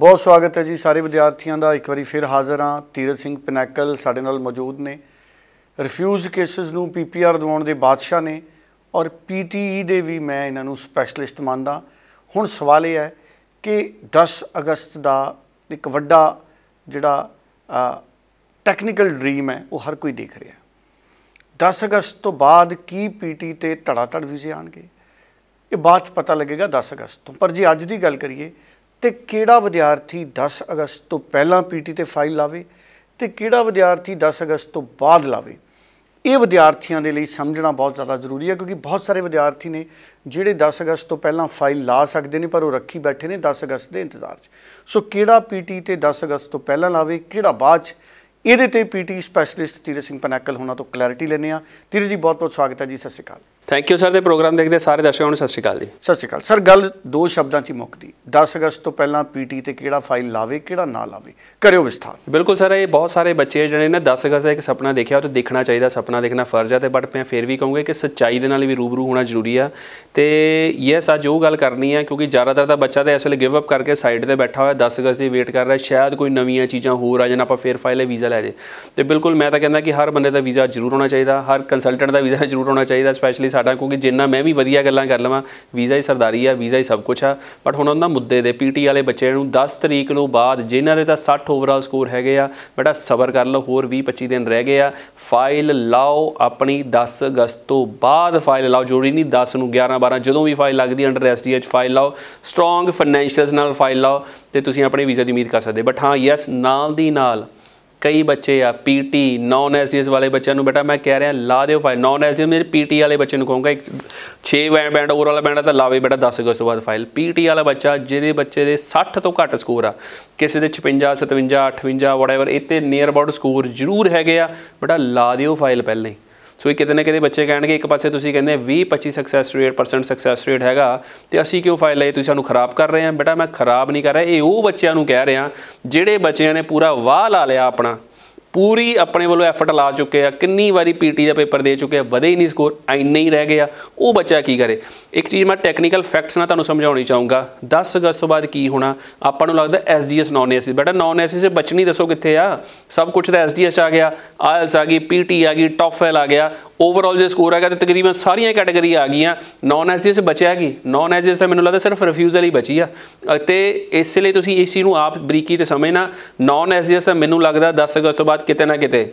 ਬਹੁਤ ਸਵਾਗਤ ਹੈ ਜੀ ਸਾਰੇ ਵਿਦਿਆਰਥੀਆਂ ਦਾ ਇੱਕ ਵਾਰੀ ਫਿਰ ਹਾਜ਼ਰ ਹਾਂ ਤੀਰਤ ਸਿੰਘ ਪਨੈਕਲ ਸਾਡੇ ਨਾਲ ਮੌਜੂਦ ਨੇ ਰਿਫਿਊਜ਼ ਕੇਸਸ ਨੂੰ ਪੀਪੀਆਰ ਦਿਵਾਉਣ ਦੇ ਬਾਦਸ਼ਾਹ ਨੇ ਔਰ ਪੀਟੀਈ e ਦੇ ਵੀ ਮੈਂ ਇਹਨਾਂ ਨੂੰ ਸਪੈਸ਼ਲਿਸਟ ਮੰਨਦਾ ਹੁਣ ਸਵਾਲ ਇਹ ਹੈ ਕਿ 10 ਅਗਸਤ ਦਾ ਇੱਕ ਵੱਡਾ ਜਿਹੜਾ ਟੈਕਨੀਕਲ ਡ੍ਰੀਮ ਹੈ ਉਹ ਹਰ ਕੋਈ ਦੇਖ ਰਿਹਾ 10 ਅਗਸਤ ਤੋਂ ਬਾਅਦ ਕੀ ਪੀਟੀ e ਤੇ ਧੜਾ ਧੜ ਵੀਜ਼ੇ ਆਣਗੇ ਇਹ ਬਾਅਦ ਚ ਪਤਾ ਲੱਗੇਗਾ 10 ਅਗਸਤ ਤੋਂ ਪਰ ਜੇ ਅੱਜ ਦੀ ਗੱਲ ਕਰੀਏ ਤੇ ਕਿਹੜਾ ਵਿਦਿਆਰਥੀ 10 ਅਗਸਤ ਤੋਂ ਪਹਿਲਾਂ ਪੀਟੀ ਤੇ ਫਾਈਲ ਲਾਵੇ ਤੇ ਕਿਹੜਾ ਵਿਦਿਆਰਥੀ 10 ਅਗਸਤ ਤੋਂ ਬਾਅਦ ਲਾਵੇ ਇਹ ਵਿਦਿਆਰਥੀਆਂ ਦੇ ਲਈ ਸਮਝਣਾ ਬਹੁਤ ਜ਼ਿਆਦਾ ਜ਼ਰੂਰੀ ਹੈ ਕਿਉਂਕਿ ਬਹੁਤ ਸਾਰੇ ਵਿਦਿਆਰਥੀ ਨੇ ਜਿਹੜੇ 10 ਅਗਸਤ ਤੋਂ ਪਹਿਲਾਂ ਫਾਈਲ ਲਾ ਸਕਦੇ ਨੇ ਪਰ ਉਹ ਰੱਖੀ ਬੈਠੇ ਨੇ 10 ਅਗਸਤ ਦੇ ਇੰਤਜ਼ਾਰ 'ਚ ਸੋ ਕਿਹੜਾ ਪੀਟੀ ਤੇ 10 ਅਗਸਤ ਤੋਂ ਪਹਿਲਾਂ ਲਾਵੇ ਕਿਹੜਾ ਬਾਅਦ 'ਚ ਇਹਦੇ ਤੇ ਪੀਟੀ ਸਪੈਸ਼ਲਿਸਟ ਤੀਰ ਸਿੰਘ ਪਨੈਕਲ ਹੋਣਾ ਤੋਂ ਕਲੈਰਿਟੀ ਲੈਣੇ ਆ ਤੀਰ ਜੀ ਬਹੁਤ ਬਹੁਤ ਸਵਾਗਤ ਹੈ ਜੀ ਸਤਿ ਸ਼੍ਰੀ ਅਕਾਲ ਥੈਂਕ ਯੂ ਸਰ ਦੇ ਪ੍ਰੋਗਰਾਮ ਦੇਖਦੇ ਸਾਰੇ ਦਰਸ਼ਕਾਂ ਨੂੰ ਸਤਿ ਸ਼੍ਰੀ ਅਕਾਲ ਜੀ ਸਤਿ ਸ਼੍ਰੀ ਅਕਾਲ ਸਰ ਗੱਲ ਦੋ ਸ਼ਬਦਾਂ 'ਚ ਹੀ ਮੁੱਕਦੀ 10 ਅਗਸਤ ਤੋਂ ਪਹਿਲਾਂ ਪੀਟੀ ਤੇ ਕਿਹੜਾ ਫਾਈਲ ਲਾਵੇ ਕਿਹੜਾ ਨਾ ਲਾਵੇ ਕਰਿਓ ਵਿਸਥਾਰ ਬਿਲਕੁਲ ਸਰ ਇਹ ਬਹੁਤ ਸਾਰੇ ਬੱਚੇ ਜਿਹੜੇ ਨੇ 10 ਅਗਸਤ ਦਾ ਇੱਕ ਸੁਪਨਾ ਦੇਖਿਆ ਉਹ ਤੇ ਦੇਖਣਾ ਚਾਹੀਦਾ ਸੁਪਨਾ ਦੇਖਣਾ ਫਰਜ਼ ਹੈ ਤੇ ਬਟ ਮੈਂ ਫੇਰ ਵੀ ਕਹੂੰਗਾ ਕਿ ਸੱਚਾਈ ਦੇ ਨਾਲ ਵੀ ਰੂਬਰੂ ਹੋਣਾ ਜ਼ਰੂਰੀ ਆ ਤੇ ਯੈਸ ਅੱਜ ਉਹ ਗੱਲ ਕਰਨੀ ਆ ਕਿਉਂਕਿ ਜ਼ਿਆਦਾਤਰ ਦਾ ਬੱਚਾ ਤਾਂ ਇਸ ਵੇਲੇ ਗਿਵ ਅਪ ਕਰਕੇ ਸਾਈਡ ਤੇ ਬੈਠਾ ਹੋਇਆ 10 ਅਗਸਤ ਦੀ ਵੇਟ ਕਰ ਰਿਹਾ ਸ਼ਾਇਦ ਕੋਈ ਨਵੀਆਂ ਚੀਜ਼ਾਂ ਹੋਰ ਆ ਜਾਣ ਆਪਾਂ ਫੇਰ ਫਾਈਲ ਵੀਜ਼ਾ ਲੈ ਜੇ ਤੇ ਬਿਲਕੁਲ ਮੈਂ ਤਾਂ ਕਹਿੰਦਾ ਕਿ ਹਰ ਬੰਦੇ ਦਾ ਵੀਜ਼ਾ ਜ਼ਰੂਰ ਹੋਣਾ ਚਾਹੀਦਾ ਹਰ ਕੰਸਲਟੈਂਟ ਦਾ ਵੀਜ਼ਾ ਜ਼ਰੂਰ ਹੋਣਾ ਚਾਹੀਦਾ ਸਪੈਸ਼ਲੀ ਸਾਡਾ ਕਿਉਂਕਿ ਜਿੰਨਾ ਮੈਂ ਵੀ ਵਧੀਆ ਗੱਲਾਂ ਕਰ ਲਵਾਂ ਵੀਜ਼ਾ ਹੀ ਸਰਦਾਰੀ ਆ ਵੀਜ਼ਾ ਹੀ ਸਭ ਕੁਝ ਆ ਬਟ ਹੁਣ ਉਹਨਾਂ ਮੁੱਦੇ ਦੇ ਪੀਟੀ ਵਾਲੇ ਬੱਚਿਆਂ ਨੂੰ 10 ਤਰੀਕ ਨੂੰ ਬਾਅਦ ਜਿਨ੍ਹਾਂ ਦੇ ਤਾਂ 60 ਓਵਰਆਲ ਸਕੋਰ ਹੈਗੇ ਆ ਬੇਟਾ ਸਬਰ ਕਰ ਲਓ ਹੋਰ 20 25 ਦਿਨ ਰਹਿ ਗਏ ਆ ਫਾਈਲ ਲਾਓ ਆਪਣੀ 10 ਅਗਸਤ ਤੋਂ ਬਾਅਦ ਫਾਈਲ ਲਾਓ ਜੋੜੀ ਨਹੀਂ 10 ਨੂੰ 11 12 ਜਦੋਂ ਵੀ ਫਾਈਲ ਲੱਗਦੀ ਅੰਡਰ ਐਸਡੀਐਚ ਫਾਈਲ ਲਾਓ ਸਟਰੋਂਗ ਫਾਈਨੈਂਸ਼ੀਅਲਸ ਨਾਲ ਫਾਈਲ ਲਾਓ ਤੇ ਤੁਸੀਂ ਆਪਣੇ ਵੀਜ਼ਾ ਦੀ ਉਮੀਦ ਕਰ ਸਕਦੇ ਬਟ ਹਾਂ ਯੈਸ ਨਾਲ ਦੀ ਨਾਲ ਕਈ ਬੱਚੇ ਆ ਪੀਟੀ ਨਾਨ ਐਸਐਸ e ਵਾਲੇ ਬੱਚਿਆਂ ਨੂੰ ਬੇਟਾ ਮੈਂ ਕਹਿ ਰਿਹਾ ਲਾ ਦਿਓ ਫਾਈਲ ਨਾਨ ਐਸਐਸ ਮੇਰੇ ਪੀਟੀ ਵਾਲੇ ਬੱਚੇ ਨੂੰ ਕਹੂੰਗਾ 6 ਬੈਂਡ ਬੈਂਡ ਵਾਲਾ ਬੈਂਡ ਤਾਂ ਲਾਵੇ ਬੇਟਾ 10 ਅਗਸਤ ਤੋਂ ਬਾਅਦ ਫਾਈਲ ਪੀਟੀ ਵਾਲਾ ਬੱਚਾ ਜਿਹਦੇ ਬੱਚੇ ਦੇ 60 ਤੋਂ ਘੱਟ ਸਕੋਰ ਆ ਕਿਸੇ ਦੇ 56 57 58 ਵਾਟਐਵਰ ਇਹ ਤੇ ਨੀਅਰ ਅਬਾਊਟ ਸਕੋਰ ਜ਼ਰੂਰ ਹੈਗੇ ਆ ਬੇਟਾ ਲਾ ਦਿਓ ਫਾਈਲ ਪਹਿਲਾਂ ਹੀ ਸੋ ਇਹ ਕਿਤੇ ਨਾ ਕਿਤੇ ਬੱਚੇ ਕਹਿਣਗੇ ਇੱਕ ਪਾਸੇ ਤੁਸੀਂ ਕਹਿੰਦੇ 20 25 success rate percent success rate ਹੈਗਾ ਤੇ ਅਸੀਂ ਕਿਉਂ ਫਾਈਲ ਲਈ ਤੁਸੀਂ ਸਾਨੂੰ ਖਰਾਬ ਕਰ ਰਹੇ ਆ ਬੇਟਾ ਮੈਂ ਖਰਾਬ ਨਹੀਂ ਕਰ ਰਿਹਾ ਇਹ ਉਹ ਬੱਚਿਆਂ ਨੂੰ ਕਹਿ ਰਿਹਾ ਜਿਹੜੇ ਬੱਚਿਆਂ ਨੇ ਪੂਰਾ ਵਾਹ ਲਾ ਲਿਆ ਆਪਣਾ ਪੂਰੀ ਆਪਣੇ ਵੱਲੋਂ ਐਫਰਟ ਲਾ ਚੁੱਕੇ ਆ ਕਿੰਨੀ ਵਾਰੀ ਪੀਟੀ ਦਾ ਪੇਪਰ ਦੇ ਚੁੱਕੇ ਆ ਵਧੇ ਹੀ ਨਹੀਂ ਸਕੋਰ ਐਨੇ ਹੀ ਰਹਿ ਗਏ ਆ ਉਹ ਬੱਚਾ ਕੀ ਕਰੇ ਇੱਕ ਚੀਜ਼ ਮੈਂ ਟੈਕਨੀਕਲ ਫੈਕਟਸ ਨਾਲ ਤੁਹਾਨੂੰ ਸਮਝਾਉਣੀ ਚਾਹੂੰਗਾ 10 ਅਗਸਤ ਤੋਂ ਬਾਅਦ ਕੀ ਹੋਣਾ ਆਪਾਂ ਨੂੰ ਲੱਗਦਾ SDS non SS but non SS ਸੇ ਬਚਣੀ ਦੱਸੋ ਕਿੱਥੇ ਆ ਸਭ ਕੁਝ ਤਾਂ ਐਸਡੀਐਸ ਆ ਗਿਆ ਆਇਲਸ ਆ ਗਈ ਪੀਟੀ ਆ ਗਈ ਟੌਫਲ ਆ ਗਿਆ ਓਵਰਆਲ ਜੇ ਸਕੋਰ ਆ ਗਿਆ ਤੇ ਤਕਰੀਬਨ ਸਾਰੀਆਂ ਕੈਟਾਗਰੀ ਆ ਗਈਆਂ ਨੌਨ ਨਾਨ ਸੇ ਬਚਿਆ ਕੀ ਨੌਨ ਐਸਡੀਐਸ ਤਾਂ ਮੈਨੂੰ ਲੱਗਦਾ ਸਿਰਫ ਰਿਫਿਊਜ਼ਲ ਹੀ ਬਚੀ ਆ ਤੇ ਇਸ ਲਈ ਤੁਸੀਂ ਏਸੀ ਨੂੰ ਆਪ ਬਰੀਕੀ ਤੇ ਸਮਝਣਾ ਨੌਨ ਐਸਡੀਐਸ ਮੈਨੂੰ ਲੱਗਦਾ 10 ਅਗਸਤ ਤੋਂ ਬਾਅਦ ਕਿਤੇ ਨਾ ਕਿਤੇ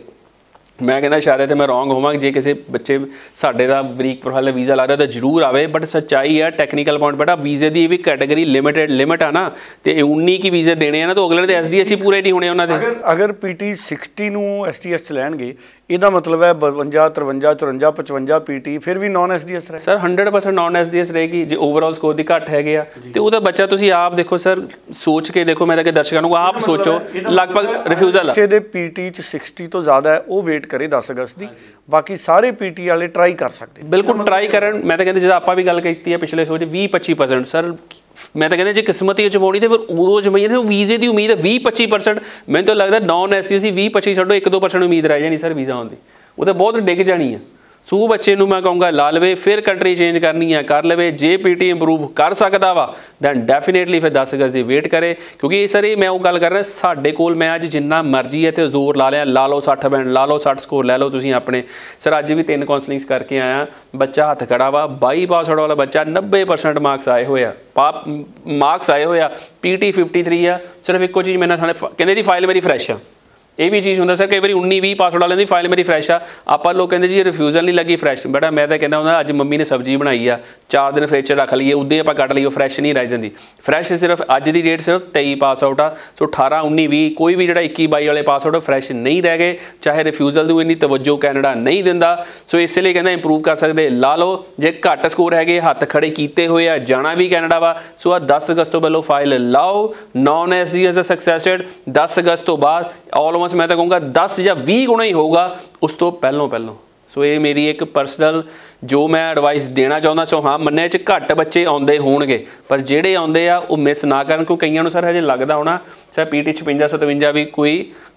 ਮੈਂ ਕਹਿੰਦਾ ਸ਼ਾਇਦ ਤੇ ਮੈਂ ਰੋਂਗ ਹੋਵਾਂ ਜੇ ਕਿਸੇ ਬੱਚੇ ਸਾਡੇ ਦਾ ਬਰੀਕ ਪ੍ਰੋਫਾਈਲ ਦਾ ਵੀਜ਼ਾ ਲੱਗਦਾ ਤਾਂ ਜ਼ਰੂਰ ਆਵੇ ਬਟ ਸੱਚਾਈ ਹੈ ਟੈਕਨੀਕਲ ਪੁਆਇੰਟ ਬੇਟਾ ਵੀਜ਼ੇ ਦੀ ਵੀ ਕੈਟਾਗਰੀ ਲਿਮਿਟਡ ਲਿਮਿਟ ਆ ਨਾ ਤੇ 19 ਕੀ ਵੀਜ਼ੇ ਦੇਣੇ ਆ ਨਾ ਤਾਂ ਅਗਲੇ ਦੇ ਐਸਡੀਐਸਸੀ ਪੂਰੇ ਨਹੀਂ ਹੋਣੇ ਉਹਨਾਂ ਦੇ ਅਗਰ ਅਗਰ ਪੀਟੀ 60 ਨੂੰ ਐਸਟੀਐਸ ਚ ਲੈਣਗੇ ਇਹਦਾ ਮਤਲਬ ਹੈ 52 53 54 55 ਪੀਟੀ ਫਿਰ ਵੀ ਨਾਨ ਐਸਡੀਐਸ ਰਹੇ ਸਰ 100% ਨਾਨ ਐਸਡੀਐਸ ਰਹੇਗੀ ਜੇ ਓਵਰਆਲ ਸਕੋਰ ਦੀ ਘੱਟ ਹੈਗੇ ਆ ਤੇ ਉਹਦਾ ਬੱਚਾ ਤੁਸੀਂ ਆਪ ਦੇਖੋ ਸਰ ਸੋਚ ਕੇ ਦੇਖੋ ਮੈਂ ਤਾਂ ਕਿ ਦਰਸ਼ਕਾਂ ਨੂੰ ਆਪ ਸੋਚੋ ਲਗਭਗ ਰਿਫਿਊਜ਼ਲ ਆ ਦੇ ਪੀਟੀ ਚ 60 ਤੋਂ ਜ਼ਿਆਦਾ ਹੈ ਉਹ ਵੇਟ ਵਿਜ਼ਿਟ ਕਰੇ 10 ਅਗਸਤ ਦੀ ਬਾਕੀ ਸਾਰੇ ਪੀਟੀ ਵਾਲੇ ਟਰਾਈ ਕਰ ਸਕਦੇ ਬਿਲਕੁਲ ਟਰਾਈ ਕਰਨ ਮੈਂ ਤਾਂ ਕਹਿੰਦੇ ਜਦ ਆਪਾਂ ਵੀ ਗੱਲ ਕੀਤੀ ਹੈ ਪਿਛਲੇ ਸੋਚ 20 25% ਸਰ ਮੈਂ ਤਾਂ ਕਹਿੰਦੇ ਜੇ ਕਿਸਮਤ ਹੀ ਜਮਾਉਣੀ ਤੇ ਫਿਰ ਉਦੋਂ ਜਮਾਈਏ ਤੇ ਵੀਜ਼ੇ ਦੀ ਉਮੀਦ ਹੈ 20 25% ਮੈਨੂੰ ਤਾਂ ਲੱਗਦਾ ਨੌਨ ਐਸਸੀ ਸੀ 20 25 ਛੱਡੋ 1 2% ਉਮੀਦ ਰਹਿ ਜਾਣੀ ਸਰ ਵੀਜ਼ਾ ਆਉਣ ਦੀ ਉਹ ਤਾਂ ਬਹੁਤ ਡਿੱਗ ਜਾਣੀ ਹੈ ਸੂ ਬੱਚੇ ਨੂੰ ਮੈਂ ਕਹੂੰਗਾ ਲਾ ਲਵੇ ਫਿਰ ਕੰਟਰੀ ਚੇਂਜ ਕਰਨੀ ਹੈ ਕਰ ਲਵੇ ਜੇ ਪੀਟੀ ਇੰਪਰੂਵ ਕਰ ਸਕਦਾ ਵਾ ਦੈਨ ਡੈਫੀਨੇਟਲੀ ਫਿਰ 10 ਗਜ਼ ਦੀ ਵੇਟ ਕਰੇ ਕਿਉਂਕਿ ਇਹ ਸਰੀ ਮੈਂ ਉਹ ਗੱਲ ਕਰ ਰਿਹਾ ਸਾਡੇ ਕੋਲ ਮੈਂ ਅੱਜ ਜਿੰਨਾ ਮਰਜ਼ੀ ਹੈ ਤੇ ਜ਼ੋਰ ਲਾ ਲਿਆ ਲਾ ਲਓ 60 ਬੈਂਡ ਲਾ ਲਓ 60 ਸਕੋਰ ਲੈ ਲਓ ਤੁਸੀਂ ਆਪਣੇ ਸਰ ਅੱਜ ਵੀ ਤਿੰਨ ਕਾਉਂਸਲਿੰਗਸ ਕਰਕੇ ਆਇਆ ਬੱਚਾ ਹੱਥ ਖੜਾ ਵਾ 22 ਪਾਸਵਰਡ ਵਾਲਾ ਬੱਚਾ 90% ਮਾਰਕਸ ਆਏ ਹੋਏ ਆ ਮਾਰਕਸ ਆਏ ਹੋਏ ਆ ਪੀਟੀ 53 ਆ ਸਿਰਫ ਇੱਕੋ ਚੀਜ਼ ਮੈਨਾਂ ਸਾਡੇ ਕਹਿੰਦੇ ਜੀ ਫਾਈਲ ਮੇਰੀ ਫਰੈਸ਼ ਆ ਇਹ ਵੀ ਚੀਜ਼ ਹੁੰਦਾ ਸਰ ਕਈ ਵਾਰੀ 19 20 ਪਾਸਵਰਡ ਵਾਲਿਆਂ ਦੀ ਫਾਈਲ ਮੇਰੀ ਫਰੈਸ਼ ਆ ਆਪਾਂ ਲੋਕ ਕਹਿੰਦੇ ਜੀ ਰਿਫਿਊਜ਼ਲ ਨਹੀਂ ਲੱਗੀ ਫਰੈਸ਼ ਬੜਾ ਮੈਂ ਤਾਂ ਕਹਿੰਦਾ ਹੁੰਦਾ ਅੱਜ ਮੰਮੀ ਨੇ ਸਬਜ਼ੀ ਬਣਾਈ ਆ 4 ਦਿਨ ਫ੍ਰਿਜ 'ਚ ਰੱਖ ਲਈਏ ਉਦੋਂ ਆਪਾਂ ਕੱਢ ਲਈਏ ਫਰੈਸ਼ ਨਹੀਂ ਰਹਿ ਜਾਂਦੀ ਫਰੈਸ਼ ਸਿਰਫ ਅੱਜ ਦੀ ਡੇਟ ਸਿਰਫ 23 ਪਾਸ ਆਊਟ ਆ ਸੋ 18 19 20 ਕੋਈ ਵੀ ਜਿਹੜਾ 21 22 ਵਾਲੇ ਪਾਸਵਰਡ ਫਰੈਸ਼ ਨਹੀਂ ਰਹਿ ਗਏ ਚਾਹੇ ਰਿਫਿਊਜ਼ਲ ਦੀ ਇੰਨੀ ਤਵੱਜੋ ਕੈਨੇਡਾ ਨਹੀਂ ਦਿੰਦਾ ਸੋ ਇਸੇ ਲਈ ਕਹਿੰਦਾ ਇੰਪਰੂਵ ਕਰ ਸਕਦੇ ਲਾ ਲਓ ਜੇ ਘੱਟ ਸਕੋਰ ਹੈਗੇ ਹੱਥ ਖੜੇ ਕੀਤੇ ਹੋਏ ਆ ਜਾਣਾ ਵੀ ਕੈਨੇਡਾ ਵਾ ਸੋ ਆ 10 ਅਗਸਤ ਤੋਂ ਪਹਿਲਾਂ ਫਾਈਲ ਲਾਓ non SC S uh succeeded 10 ਅਗਸਤ ਤੋਂ ਬਾਅਦ ਆਲਮੋਸਟ ਰਿਸਪੌਂਸ ਮੈਂ ਤਾਂ ਕਹੂੰਗਾ 10 ਜਾਂ 20 ਗੁਣਾ ਹੀ ਹੋਊਗਾ ਉਸ ਤੋਂ ਪਹਿਲਾਂ ਪਹਿਲਾਂ ਸੋ ਇਹ ਮੇਰੀ ਇੱਕ ਪਰਸਨਲ ਜੋ ਮੈਂ ਐਡਵਾਈਸ ਦੇਣਾ ਚਾਹੁੰਦਾ ਸੋ ਹਾਂ ਮੰਨੇ ਚ ਘੱਟ ਬੱਚੇ ਆਉਂਦੇ ਹੋਣਗੇ ਪਰ ਜਿਹੜੇ ਆਉਂਦੇ ਆ ਉਹ ਮਿਸ ਨਾ ਕਰਨ ਕਿਉਂਕਿ ਕਈਆਂ ਨੂੰ ਸਰ ਹਜੇ ਲੱਗਦਾ ਹੋਣਾ ਸਰ ਪੀਟੀ 56 57 ਵੀ ਕੋਈ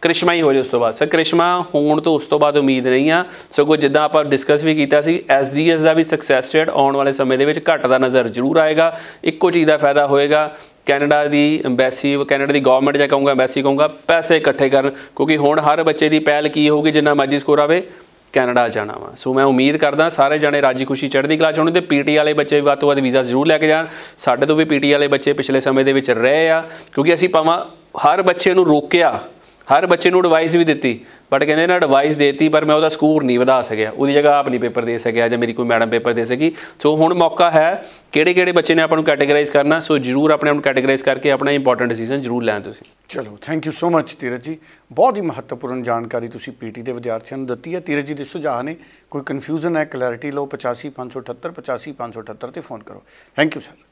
ਕ੍ਰਿਸ਼ਮਾ ਹੀ ਹੋ ਜੇ ਉਸ ਤੋਂ ਬਾਅਦ ਸਰ ਕ੍ਰਿਸ਼ਮਾ ਹੋਣ ਤੋਂ ਉਸ ਤੋਂ ਬਾਅਦ ਉਮੀਦ ਨਹੀਂ ਆ ਸਗੋਂ ਜਿੱਦਾਂ ਆਪਾਂ ਡਿਸਕਸ ਵੀ ਕੀਤਾ ਸੀ ਐਸਡੀਐਸ ਦਾ ਵੀ ਸਕਸੈਸ ਰੇਟ ਆਉਣ ਵਾਲੇ ਸਮੇਂ ਦੇ ਵਿੱਚ ਘੱਟਦਾ ਨਜ਼ਰ ਜ਼ਰੂਰ ਆਏਗਾ ਇੱਕੋ ਚੀਜ਼ ਦਾ ਫਾਇਦਾ ਹੋਏਗਾ ਕੈਨੇਡਾ ਦੀ ਐਮਬੈਸੀ ਕੈਨੇਡਾ ਦੀ ਗਵਰਨਮੈਂਟ ਜਾਂ ਕਹੂੰਗਾ ਐਮਬੈਸੀ ਕਹੂੰਗਾ ਪੈਸੇ ਇਕੱਠੇ ਕਰਨ ਕਿਉਂਕਿ ਹੁਣ ਹਰ ਬੱਚੇ ਦੀ ਪਹਿਲ ਕੀ ਹੋਊਗੀ ਜਿੰਨਾ ਮਰਜ਼ੀ ਸਕੋਰ ਆਵੇ ਕੈਨੇਡਾ ਜਾਣਾ ਵਾ ਸੋ ਮੈਂ ਉਮੀਦ ਕਰਦਾ ਸਾਰੇ ਜਣੇ ਰਾਜੀ ਖੁਸ਼ੀ ਚੜ੍ਹਦੀ ਕਲਾ ਚ ਹੋਣ ਤੇ ਪੀਟੀ ਵਾਲੇ ਬੱਚੇ ਵੱਧ ਤੋਂ ਵੱਧ ਵੀਜ਼ਾ ਜ਼ਰੂਰ ਲੈ ਕੇ ਜਾਣ ਸਾਡੇ ਤੋਂ ਵੀ ਪੀਟੀ ਵਾਲੇ ਬੱਚੇ ਪਿਛਲੇ ਸਮੇਂ ਦੇ ਵਿੱਚ ਰਹੇ ਆ ਕਿਉਂਕਿ ਅਸੀਂ ਪਾਵਾਂ ਹਰ ਬੱਚੇ ਨੂੰ ਰੋਕਿਆ ਹਰ ਬੱਚੇ ਨੂੰ ਐਡਵਾਈਸ ਵੀ ਦਿੱਤੀ ਬਟ ਕਹਿੰਦੇ ਨਾ ਐਡਵਾਈਸ ਦੇਤੀ ਪਰ ਮੈਂ ਉਹਦਾ ਸਕੋਰ ਨਹੀਂ ਵਧਾ ਸਕਿਆ ਉਹਦੀ ਜਗ੍ਹਾ ਆਪ ਨਹੀਂ ਪੇਪਰ ਦੇ ਸਕਿਆ ਜਾਂ ਮੇਰੀ ਕੋਈ ਮੈਡਮ ਪੇਪਰ ਦੇ ਸਕੀ ਸੋ ਹੁਣ ਮੌਕਾ ਹੈ ਕਿਹੜੇ ਕਿਹੜੇ ਬੱਚੇ ਨੇ ਆਪਾਂ ਨੂੰ ਕੈਟਾਗਰਾਈਜ਼ ਕਰਨਾ ਸੋ ਜਰੂਰ ਆਪਣੇ ਆਪ ਨੂੰ ਕੈਟਾਗਰਾਈਜ਼ ਕਰਕੇ ਆਪਣਾ ਇੰਪੋਰਟੈਂਟ ਡਿਸੀਜਨ ਜਰੂਰ ਲੈਣ ਤੁਸੀਂ ਚਲੋ ਥੈਂਕ ਯੂ ਸੋ ਮੱਚ ਤੀਰਜ ਜੀ ਬਹੁਤ ਹੀ ਮਹੱਤਵਪੂਰਨ ਜਾਣਕਾਰੀ ਤੁਸੀਂ ਪੀਟੀ ਦੇ ਵਿਦਿਆਰਥੀਆਂ ਨੂੰ ਦਿੱਤੀ ਹੈ ਤੀਰਜ ਜੀ ਦੇ ਸੁਝਾਅ ਨੇ ਕੋਈ ਕਨਫਿਊਜ਼ਨ ਹੈ ਕਲੈਰਿਟੀ ਲਓ 85578 85578 ਤੇ ਫੋਨ ਕਰੋ ਥੈਂਕ ਯੂ ਸਰ